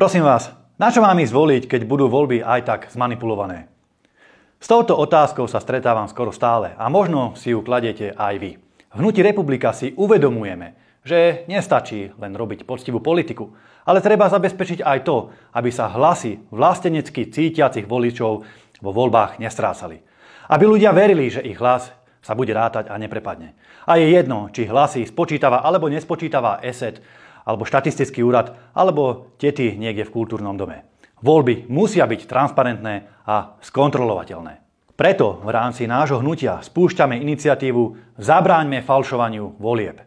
Prosím vás, na čo mám ísť voliť, keď budú voľby aj tak zmanipulované? S touto otázkou sa stretávam skoro stále a možno si ju kladete aj vy. V Hnutí republika si uvedomujeme, že nestačí len robiť poctivú politiku, ale treba zabezpečiť aj to, aby sa hlasy vlastenecky cítiacich voličov vo voľbách nestrácali. Aby ľudia verili, že ich hlas sa bude rátať a neprepadne. A je jedno, či hlasy spočítava alebo nespočítava ESET, alebo štatistický úrad, alebo tety niekde v kultúrnom dome. Voľby musia byť transparentné a skontrolovateľné. Preto v rámci nášho hnutia spúšťame iniciatívu Zabráňme falšovaniu volieb.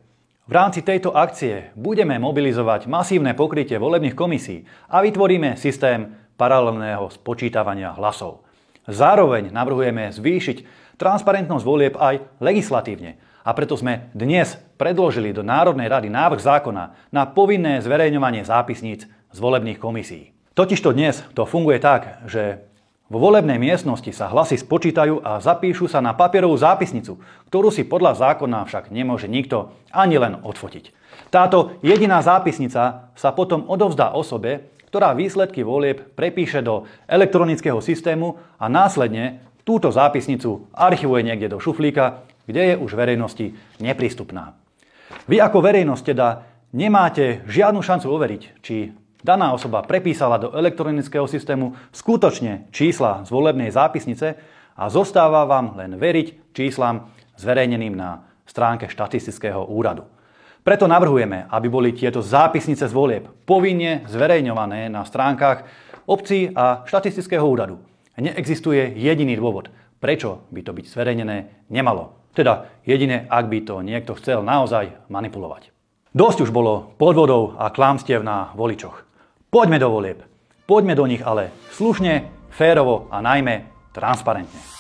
V rámci tejto akcie budeme mobilizovať masívne pokrytie volebných komisí a vytvoríme systém paralelného spočítavania hlasov. Zároveň navrhujeme zvýšiť transparentnosť volieb aj legislatívne. A preto sme dnes predložili do Národnej rady návrh zákona na povinné zverejňovanie zápisníc z volebných komisí. Totižto dnes to funguje tak, že vo volebnej miestnosti sa hlasy spočítajú a zapíšu sa na papierovú zápisnicu, ktorú si podľa zákona však nemôže nikto ani len odfotiť. Táto jediná zápisnica sa potom odovzdá osobe, ktorá výsledky volieb prepíše do elektronického systému a následne Túto zápisnicu archivuje niekde do šuflíka, kde je už verejnosti neprístupná. Vy ako verejnosť teda nemáte žiadnu šancu overiť, či daná osoba prepísala do elektronického systému skutočne čísla z volebnej zápisnice a zostáva vám len veriť číslam zverejneným na stránke štatistického úradu. Preto navrhujeme, aby boli tieto zápisnice z volieb povinne zverejňované na stránkach obcí a štatistického úradu. Neexistuje jediný dôvod, prečo by to byť zverejnené nemalo. Teda jedine, ak by to niekto chcel naozaj manipulovať. Dosť už bolo podvodov a klamstiev na voličoch. Poďme do volieb. Poďme do nich ale slušne, férovo a najmä transparentne.